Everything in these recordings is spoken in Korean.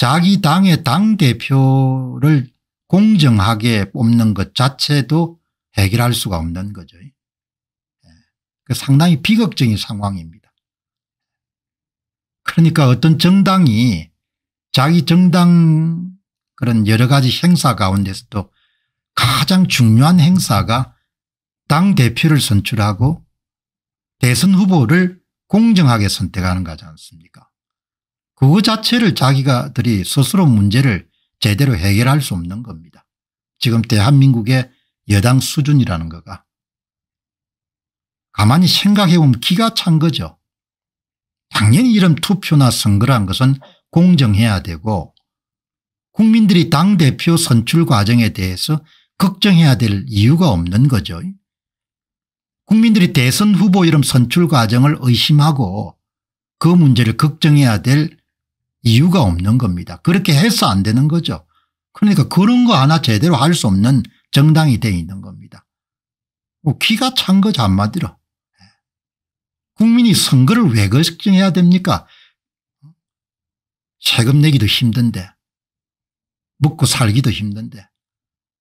자기 당의 당대표를 공정하게 뽑는 것 자체도 해결할 수가 없는 거죠. 예. 그 상당히 비극적인 상황입니다. 그러니까 어떤 정당이 자기 정당 그런 여러 가지 행사 가운데서도 가장 중요한 행사가 당대표를 선출하고 대선 후보를 공정하게 선택하는 거지 않습니까 그거 자체를 자기가들이 스스로 문제를 제대로 해결할 수 없는 겁니다. 지금 대한민국의 여당 수준이라는 거가. 가만히 생각해보면 기가 찬 거죠. 당연히 이런 투표나 선거란 것은 공정해야 되고 국민들이 당대표 선출 과정에 대해서 걱정해야 될 이유가 없는 거죠. 국민들이 대선 후보 이름 선출 과정을 의심하고 그 문제를 걱정해야 될 이유가 없는 겁니다. 그렇게 해서 안 되는 거죠. 그러니까 그런 거 하나 제대로 할 수 없는 정당이 돼 있는 겁니다. 뭐 기가 찬 거죠 한마디로. 예. 국민이 선거를 왜 걱정해야 됩니까? 세금 내기도 힘든데 먹고 살기도 힘든데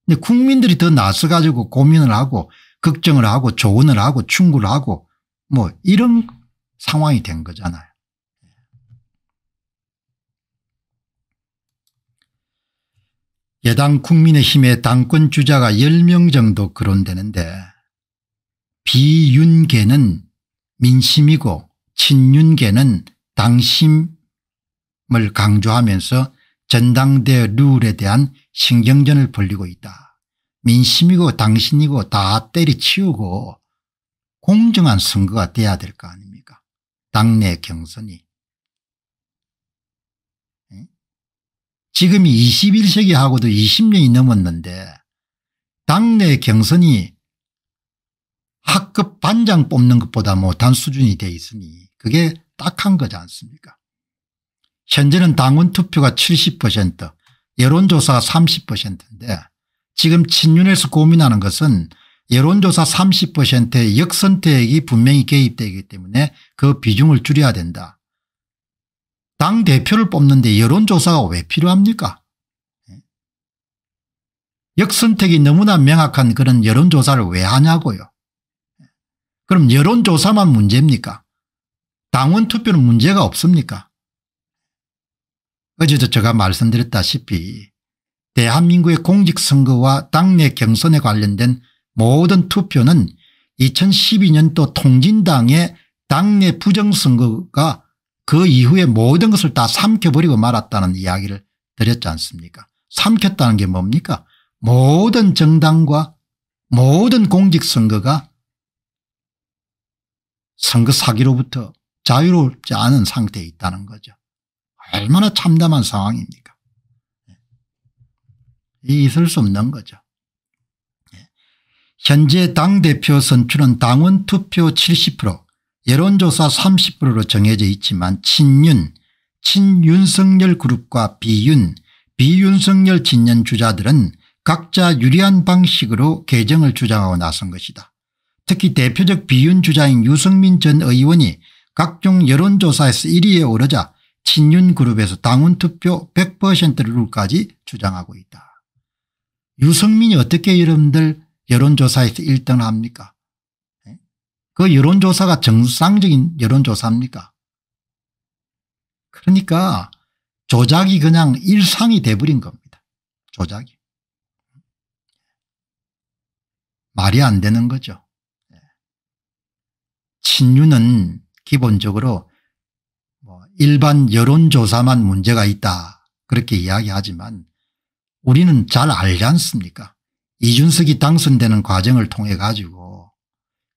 근데 국민들이 더 나서가지고 고민을 하고 걱정을 하고 조언을 하고 충고를 하고 뭐 이런 상황이 된 거잖아요. 여당 국민의힘의 당권 주자가 10명 정도 거론되는데 비윤계는 민심이고 친윤계는 당심을 강조하면서 전당대 룰에 대한 신경전을 벌리고 있다. 민심이고 당신이고 다 때리치우고 공정한 선거가 돼야 될 거 아닙니까 당내 경선이. 지금 21세기하고도 20년이 넘었는데 당내 경선이 학급 반장 뽑는 것보다 못한 뭐 수준이 돼 있으니 그게 딱 한 거지 않습니까 현재는 당원 투표가 70% 여론조사 30%인데 지금 친윤에서 고민하는 것은 여론조사 30%의 역선택이 분명히 개입되기 때문에 그 비중을 줄여야 된다. 당대표를 뽑는데 여론조사가 왜 필요합니까? 예. 역선택이 너무나 명확한 그런 여론조사를 왜 하냐고요. 예. 그럼 여론조사만 문제입니까? 당원 투표는 문제가 없습니까? 어제도 제가 말씀드렸다시피 대한민국의 공직선거와 당내 경선에 관련된 모든 투표는 2012년도 통진당의 당내 부정선거가 그 이후에 모든 것을 다 삼켜버리고 말았다는 이야기를 드렸지 않습니까 삼켰다는 게 뭡니까 모든 정당과 모든 공직선거가 선거 사기로부터 자유롭지 않은 상태에 있다는 거죠. 얼마나 참담한 상황입니까 예. 있을 수 없는 거죠. 예. 현재 당대표 선출은 당원 투표 70% 여론조사 30%로 정해져 있지만 친윤, 친윤석열 그룹과 비윤, 비윤석열 진년 주자들은 각자 유리한 방식으로 개정을 주장하고 나선 것이다. 특히 대표적 비윤 주자인 유승민 전 의원이 각종 여론조사에서 1위에 오르자 친윤 그룹에서 당원 투표 100% 룰까지 주장하고 있다. 유승민이 어떻게 여러분들 여론조사에서 1등을 합니까 그 여론조사가 정상적인 여론조사입니까? 그러니까 조작이 그냥 일상이 돼버린 겁니다. 조작이. 말이 안 되는 거죠. 예. 친윤은 기본적으로 뭐 일반 여론조사만 문제가 있다 그렇게 이야기하지만 우리는 잘 알지 않습니까 이준석이 당선되는 과정을 통해 가지고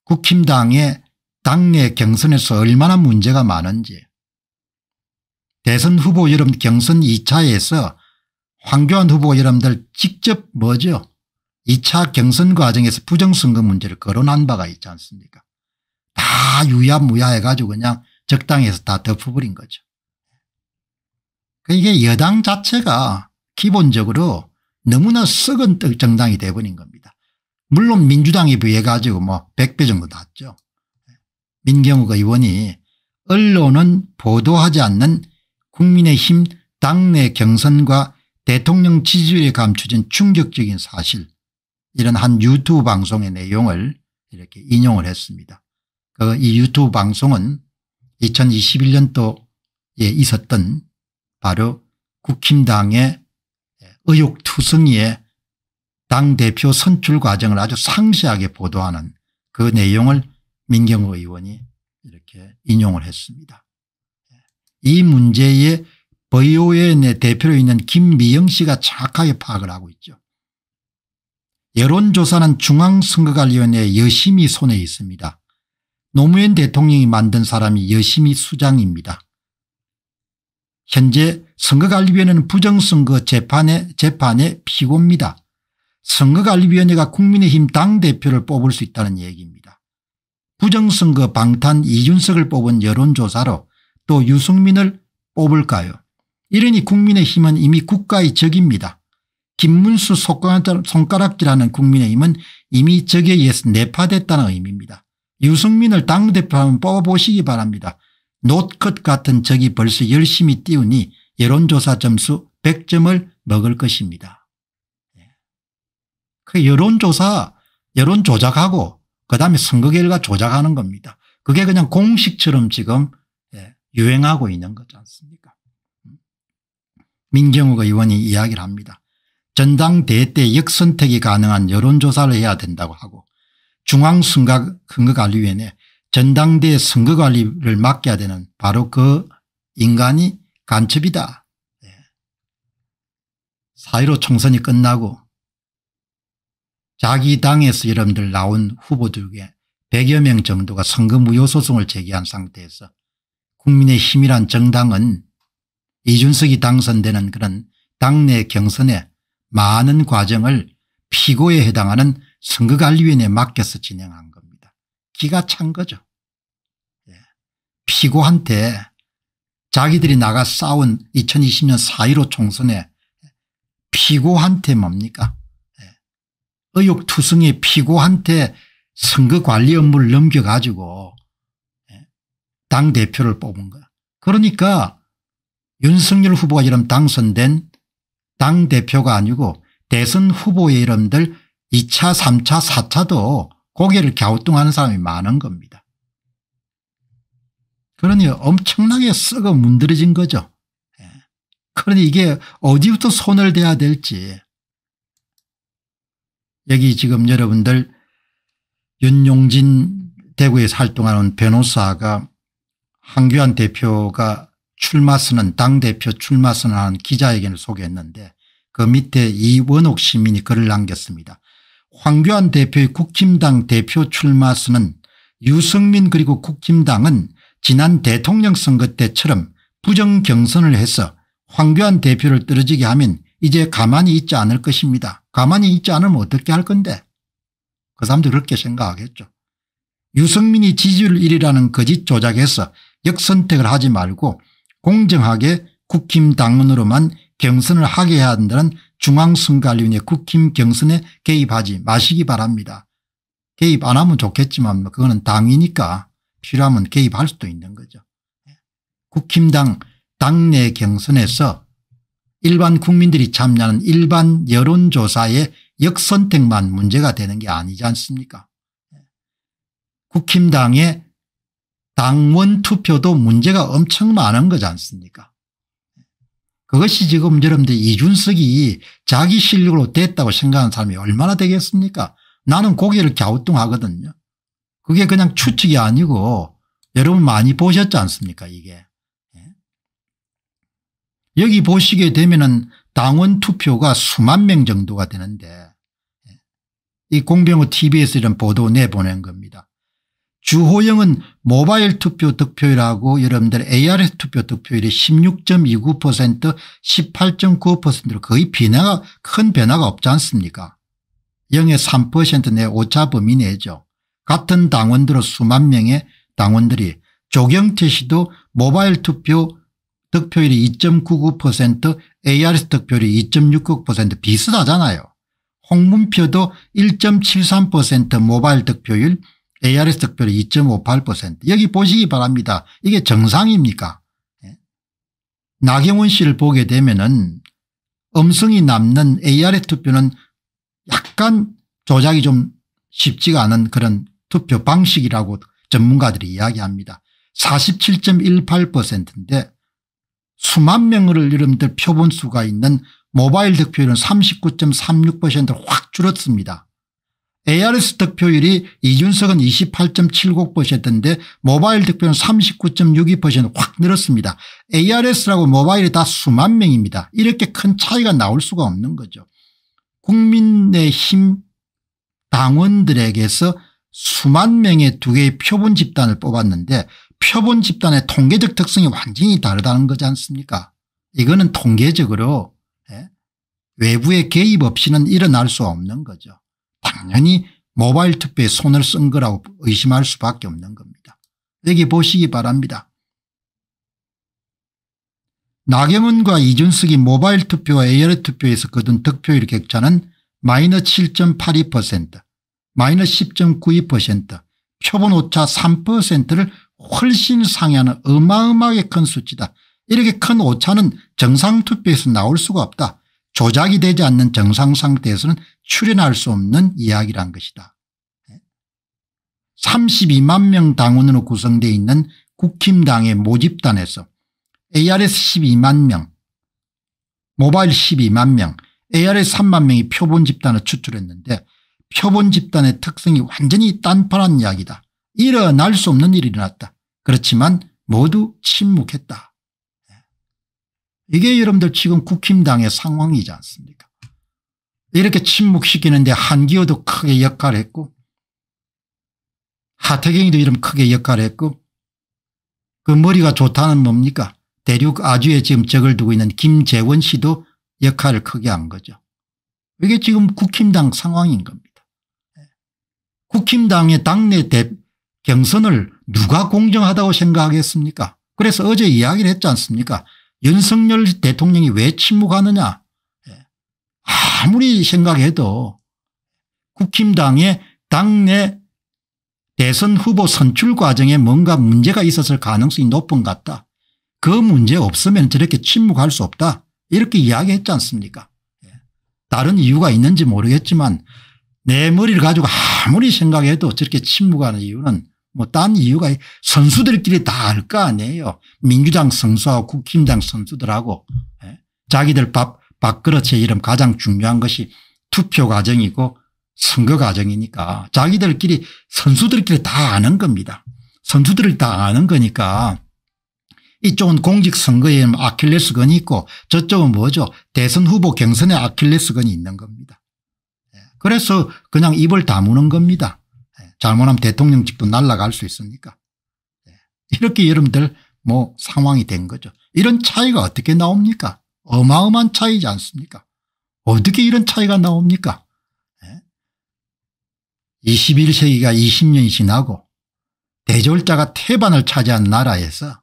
국힘당의 당내 경선에서 얼마나 문제가 많은지 대선 후보 여름 경선 2차에서 황교안 후보 여러분들 직접 뭐죠 2차 경선 과정에서 부정선거 문제를 거론한 바가 있지 않습니까 다 유야무야 해가지고 그냥 적당해서 다 덮어버린 거죠. 그러니까 이게 여당 자체가 기본적으로 너무나 썩은 정당이 돼버린 겁니다. 물론 민주당에 비해 가지고 뭐 100배 뭐 정도 낮죠. 민경욱 의원이 언론은 보도하지 않는 국민의힘 당내 경선과 대통령 지지율에 감춰진 충격적인 사실 이런 한 유튜브 방송의 내용을 이렇게 인용을 했습니다. 그 이 유튜브 방송은 2021년도에 있었던 바로 국힘당의 의혹투성이의 당대표 선출 과정을 아주 상세하게 보도하는 그 내용을 민경 의원이 이렇게 인용을 했습니다. 이 문제에 버이오의 대표로 있는 김미영 씨가 착하게 파악을 하고 있죠. 여론조사는 중앙선거관리위원회 여심이 손에 있습니다. 노무현 대통령이 만든 사람이 여심이 수장입니다. 현재 선거관리위원회는 부정선거 재판의 재판의 피고입니다. 선거관리위원회가 국민의힘 당대표를 뽑을 수 있다는 얘기입니다. 부정선거 방탄 이준석을 뽑은 여론조사로 또 유승민을 뽑을까요 이러니 국민의힘은 이미 국가의 적입니다. 김문수 손가락질하는 국민의힘은 이미 적에 의해서 내파됐다는 의미입니다. 유승민을 당대표 하면 뽑아보시기 바랍니다. 노컷 같은 적이 벌써 열심히 띄우니 여론조사 점수 100점을 먹을 것입니다. 그 여론조사, 여론 조작하고 그다음에 선거 결과 조작하는 겁니다. 그게 그냥 공식처럼 지금 예, 유행하고 있는 거지 않습니까 민경욱 의원이 이야기를 합니다. 전당대회 때 역선택이 가능한 여론조사를 해야 된다고 하고 중앙선거관리위원회 전당대회 선거관리를 맡겨야 되는 바로 그 인간이 간첩이다. 예. 사회로 총선이 끝나고 자기 당에서 여러분들 나온 후보들 중에 100여 명 정도가 선거 무효 소송을 제기한 상태에서 국민의힘이란 정당은 이준석이 당선되는 그런 당내 경선에 많은 과정을 피고에 해당하는 선거관리위원회에 맡겨서 진행한 겁니다. 기가 찬 거죠. 예. 피고한테 자기들이 나가 싸운 2020년 4.15 총선에 피고한테 뭡니까 의욕투성이 피고한테 선거관리 업무를 넘겨가지고 예, 당대표를 뽑은 거야. 그러니까 윤석열 후보가 이름 당선된 당대표가 아니고 대선 후보의 이름들 2차 3차 4차도 고개를 갸우뚱하는 사람이 많은 겁니다. 그러니 엄청나게 썩어 문드러진 거죠. 예. 그러니 이게 어디부터 손을 대야 될지 여기 지금 여러분들 윤용진 대구에서 활동하는 변호사가 한규환 대표가 출마 선는 당대표 출마 선언하는 기자회견을 소개했는데 그 밑에 이원옥 시민이 글을 남겼습니다. 황교안 대표의 국힘당 대표 출마 선언 유승민 그리고 국힘당은 지난 대통령 선거 때처럼 부정 경선을 해서 황교안 대표를 떨어지게 하면 이제 가만히 있지 않을 것입니다. 가만히 있지 않으면 어떻게 할 건데 그 사람도 그렇게 생각하겠죠. 유승민이 지지율 1위라는 거짓 조작에서 역선택을 하지 말고 공정하게 국힘 당원으로만 경선을 하게 해야 한다는 중앙선관위원회 국힘 경선에 개입하지 마시기 바랍니다. 개입 안 하면 좋겠지만 뭐 그거는 당이니까 필요하면 개입할 수도 있는 거죠. 국힘당 당내 경선에서 일반 국민들이 참여하는 일반 여론조사의 역선택만 문제가 되는 게 아니지 않습니까 국힘당의 당원 투표도 문제가 엄청 많은 거지 않습니까 그것이 지금 여러분들 이준석이 자기 실력으로 됐다고 생각하는 사람이 얼마나 되겠습니까 나는 고개를 갸우뚱하거든요 그게 그냥 추측이 아니고 여러분 많이 보셨지 않습니까 이게 여기 보시게 되면은 당원 투표가 수만 명 정도가 되는데 예, 이 공병호 t v s 서 이런 보도 내보낸 겁니다. 주호영은 모바일 투표 득표율하고 여러분들 ARS 투표 득표율이 16.29% 18.9%로 거의 변화가 큰 변화가 없지 않습니까 0의 3%내 오차 범위 내죠. 같은 당원들로 수만 명의 당원들이 조경태 씨도 모바일 투표 득표율이 2.99% ARS 득표율이 2.69% 비슷하잖아요. 홍문표도 1.73% 모바일 득표율 ARS 득표율 2.58% 여기 보시기 바랍니다. 이게 정상입니까? 예. 나경원 씨를 보게 되면 은 음성이 남는 ARS 투표는 약간 조작이 좀 쉽지가 않은 그런 투표 방식이라고 전문가들이 이야기합니다. 47.18%인데 수만 명을 이름들 표본 수가 있는 모바일 득표율은 39.36%확 줄었습니다. ARS 득표율이 이준석은 28.79%인데 모바일 득표는 39.62%확 늘었습니다. ARS라고 모바일이 다 수만 명입니다. 이렇게 큰 차이가 나올 수가 없는 거죠. 국민의힘 당원들에게서 수만 명의 두 개의 표본 집단을 뽑았는데 표본 집단의 통계적 특성이 완전히 다르다는 거지 않습니까 이거는 통계적으로 예, 외부의 개입 없이는 일어날 수 없는 거죠. 당연히 모바일 투표에 손을 쓴 거라고 의심할 수밖에 없는 겁니다. 여기 보시기 바랍니다. 나경원과 이준석이 모바일 투표와 AR 투표에서 거둔 득표율 격차는 마이너7.82%마이너10.92% 표본 오차 3%를 훨씬 상회하는 어마어마하게 큰 수치다. 이렇게 큰 오차는 정상투표에서 나올 수가 없다. 조작이 되지 않는 정상상태에서는 출연할 수 없는 이야기란 것이다. 32만 명 당원으로 구성되어 있는 국힘당의 모집단에서 ARS 12만 명, 모바일 12만 명, ARS 3만 명이 표본 집단을 추출했는데 표본 집단의 특성이 완전히 딴판한 이야기다. 일어날 수 없는 일이 일어났다. 그렇지만 모두 침묵했다. 이게 여러분들 지금 국힘당의 상황이지 않습니까 이렇게 침묵시키는데 한기호도 크게 역할을 했고 하태경이도 이름 크게 역할을 했고 그 머리가 좋다는 뭡니까 대륙 아주에 지금 적을 두고 있는 김재원 씨도 역할을 크게 한 거죠. 이게 지금 국힘당 상황인 겁니다. 국힘당의 당내 대, 경선을 누가 공정하다고 생각하겠습니까 그래서 어제 이야기를 했지 않습니까 윤석열 대통령이 왜 침묵하느냐 예. 아무리 생각해도 국힘당의 당내 대선 후보 선출 과정에 뭔가 문제가 있었을 가능성이 높은 것 같다. 그 문제 없으면 저렇게 침묵할 수 없다. 이렇게 이야기했지 않습니까 예. 다른 이유가 있는지 모르겠지만 내 머리를 가지고 아무리 생각해도 저렇게 침묵하는 이유는 뭐딴 이유가 선수들끼리 다 알 거 아니에요. 민주당 선수하고 국힘당 선수들하고 예? 자기들 밥 밥그릇의 이름 가장 중요한 것이 투표 과정이고 선거 과정이니까 자기들끼리 선수들끼리 다 아는 겁니다. 선수들을 다 아는 거니까 이쪽은 공직선거에 뭐 아킬레스건이 있고 저쪽은 뭐죠 대선 후보 경선에 아킬레스건이 있는 겁니다. 예. 그래서 그냥 입을 다무는 겁니다. 잘못하면 대통령직도 날라갈 수 있으니까. 예. 이렇게 여러분들 뭐 상황이 된 거죠. 이런 차이가 어떻게 나옵니까? 어마어마한 차이지 않습니까? 어떻게 이런 차이가 나옵니까? 21세기가 예. 20년이 지나고 대졸자가 태반을 차지한 나라에서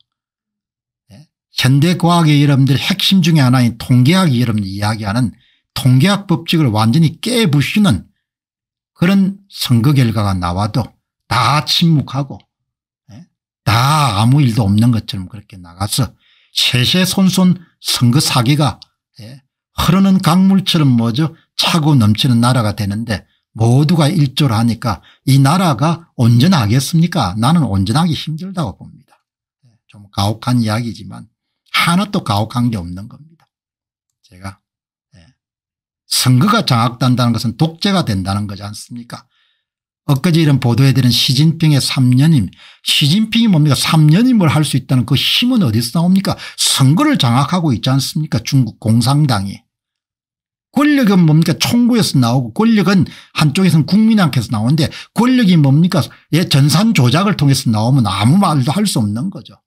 예, 현대과학의 여러분들 핵심 중의 하나인 통계학이 여러분 이야기하는 통계학 법칙을 완전히 깨부수는 그런 선거 결과가 나와도 다 침묵하고 예, 다 아무 일도 없는 것처럼 그렇게 나가서 세세손손 선거 사기가 예, 흐르는 강물처럼 뭐죠 차고 넘치는 나라가 되는데 모두가 일조를 하니까 이 나라가 온전하겠습니까 나는 온전하기 힘들다고 봅니다. 예, 좀 가혹한 이야기지만 하나도 가혹한 게 없는 겁니다. 제가 선거가 장악된다는 것은 독재가 된다는 거지 않습니까 엊그제 이런 보도에들은 시진핑의 3년임 시진핑이 뭡니까 3년임을 할 수 있다는 그 힘은 어디서 나옵니까 선거를 장악하고 있지 않습니까 중국 공산당이 권력은 뭡니까 총구에서 나오고 권력은 한쪽에서는 국민한께서 나오는데 권력이 뭡니까 예, 전산 조작을 통해서 나오면 아무 말도 할 수 없는 거죠.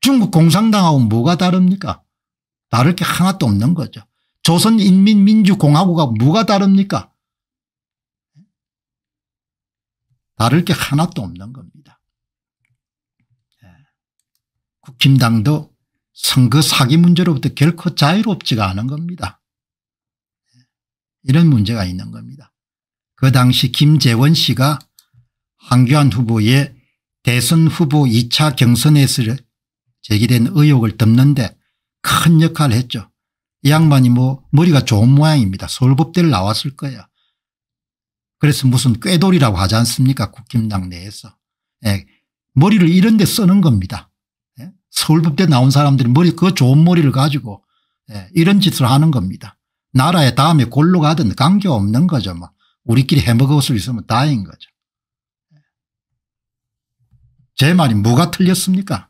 중국 공산당하고 뭐가 다릅니까 다를 게 하나도 없는 거죠. 조선인민민주공화국하고 뭐가 다릅니까? 다를 게 하나도 없는 겁니다. 국힘당도 예. 그 선거 사기 문제로부터 결코 자유롭지가 않은 겁니다. 예. 이런 문제가 있는 겁니다. 그 당시 김재원 씨가 황교안 후보의 대선 후보 2차 경선에서 제기된 의혹을 덮는데 큰 역할을 했죠. 이 양반이 뭐 머리가 좋은 모양입니다. 서울법대를 나왔을 거예 그래서 무슨 꾀돌이라고 하지 않습니까 국힘당 내에서. 예, 머리를 이런 데 쓰는 겁니다. 예? 서울법대 나온 사람들이 머리 그 좋은 머리를 가지고 예, 이런 짓을 하는 겁니다. 나라에 다음에 골로 가든 관계없는 거죠. 뭐. 우리끼리 해먹을 수 있으면 다행인 거죠. 예. 제 말이 뭐가 틀렸습니까?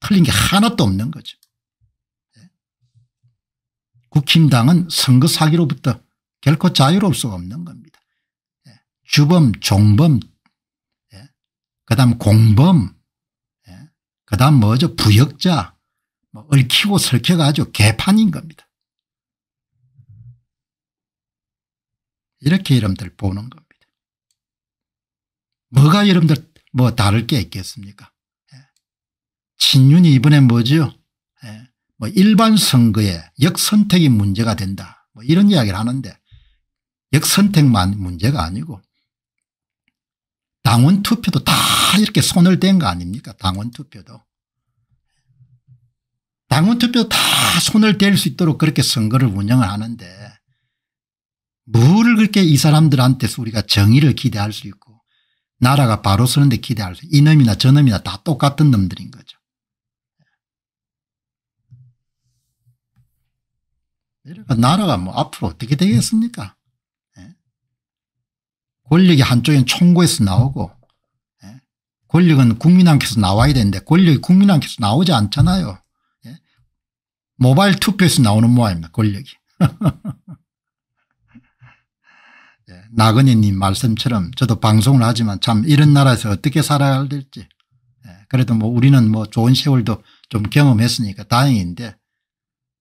틀린 게 하나도 없는 거죠. 국힘당은 선거 사기로부터 결코 자유로울 수가 없는 겁니다. 예. 주범, 종범, 예. 그 다음 공범, 예. 그 다음 뭐죠 부역자 뭐 얽히고 설켜가지고 개판인 겁니다. 이렇게 여러분들 보는 겁니다. 뭐가 여러분들 뭐 다를 게 있겠습니까? 친윤이 이번에 뭐죠? 뭐 일반 선거에 역선택이 문제가 된다 뭐 이런 이야기를 하는데 역선택만 문제가 아니고 당원 투표도 다 이렇게 손을 댄 거 아닙니까 당원 투표도. 당원 투표 도다 손을 댈 수 있도록 그렇게 선거를 운영을 하는데 뭐를 그렇게 이 사람들한테서 우리가 정의를 기대할 수 있고 나라가 바로 서는데 기대할 수 있고 이놈이나 저놈이나 다 똑같은 놈들인 거죠. 내려가 나라가 뭐 앞으로 어떻게 되겠습니까? 예? 권력이 한쪽엔 총구에서 나오고 예? 권력은 국민한께서 나와야 되는데 권력이 국민한께서 나오지 않잖아요. 예? 모바일 투표에서 나오는 모양입니다. 권력이. 예, 나근희님 말씀처럼 저도 방송을 하지만 참 이런 나라에서 어떻게 살아야 될지 예, 그래도 뭐 우리는 뭐 좋은 세월도 좀 경험했으니까 다행인데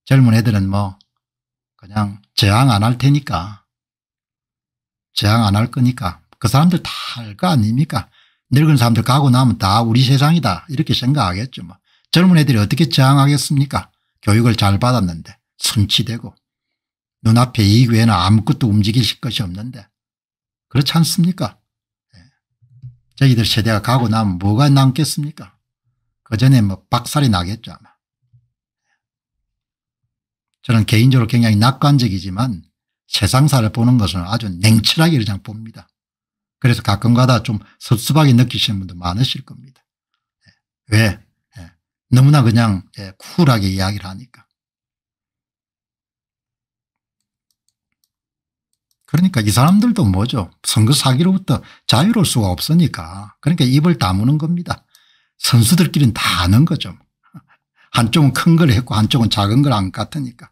젊은 애들은 뭐 그냥 저항 안 할 테니까 저항 안 할 거니까 그 사람들 다 할 거 아닙니까 늙은 사람들 가고 나면 다 우리 세상이다 이렇게 생각하겠죠 뭐. 젊은 애들이 어떻게 저항하겠습니까 교육을 잘 받았는데 성취되고 눈앞에 이익 외에는 아무것도 움직일 것이 없는데 그렇지 않습니까 네. 저희들 세대가 가고 나면 뭐가 남겠습니까 그 전에 뭐 박살이 나겠죠 아마. 저는 개인적으로 굉장히 낙관적이지만 세상사를 보는 것은 아주 냉철하게 그냥 봅니다. 그래서 가끔가다 좀 섭섭하게 느끼시는 분도 많으실 겁니다. 예. 왜? 예. 너무나 그냥 예, 쿨하게 이야기를 하니까. 그러니까 이 사람들도 뭐죠? 선거 사기로부터 자유로울 수가 없으니까 그러니까 입을 다무는 겁니다. 선수들끼리는 다 아는 거죠. 한쪽은 큰 걸 했고 한쪽은 작은 걸 안 같으니까.